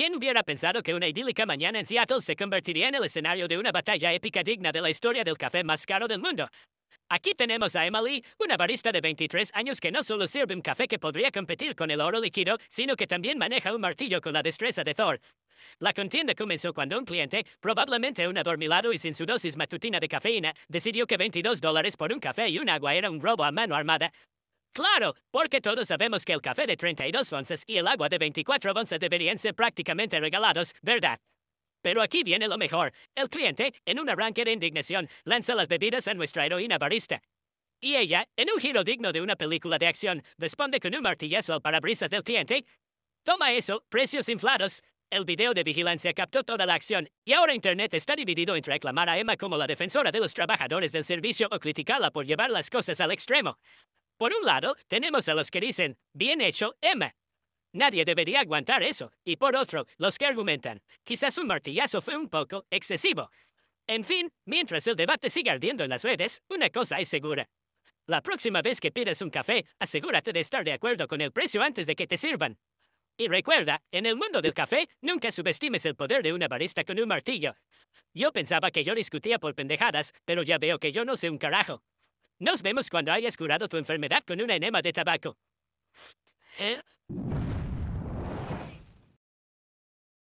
¿Quién hubiera pensado que una idílica mañana en Seattle se convertiría en el escenario de una batalla épica digna de la historia del café más caro del mundo? Aquí tenemos a Emily, una barista de 23 años que no solo sirve un café que podría competir con el oro líquido, sino que también maneja un martillo con la destreza de Thor. La contienda comenzó cuando un cliente, probablemente un adormilado y sin su dosis matutina de cafeína, decidió que 22 dólares por un café y un agua era un robo a mano armada. Claro, porque todos sabemos que el café de 32 onzas y el agua de 24 onzas deberían ser prácticamente regalados, ¿verdad? Pero aquí viene lo mejor. El cliente, en un arranque de indignación, lanza las bebidas a nuestra heroína barista. Y ella, en un giro digno de una película de acción, responde con un martillazo al parabrisas del cliente. Toma eso, precios inflados. El video de vigilancia captó toda la acción, y ahora Internet está dividido entre reclamar a Emma como la defensora de los trabajadores del servicio o criticarla por llevar las cosas al extremo. Por un lado, tenemos a los que dicen, bien hecho, Emma. Nadie debería aguantar eso. Y por otro, los que argumentan, quizás un martillazo fue un poco excesivo. En fin, mientras el debate sigue ardiendo en las redes, una cosa es segura. La próxima vez que pidas un café, asegúrate de estar de acuerdo con el precio antes de que te sirvan. Y recuerda, en el mundo del café, nunca subestimes el poder de una barista con un martillo. Yo pensaba que yo discutía por pendejadas, pero ya veo que yo no sé un carajo. Nos vemos cuando hayas curado tu enfermedad con un enema de tabaco. ¿Eh?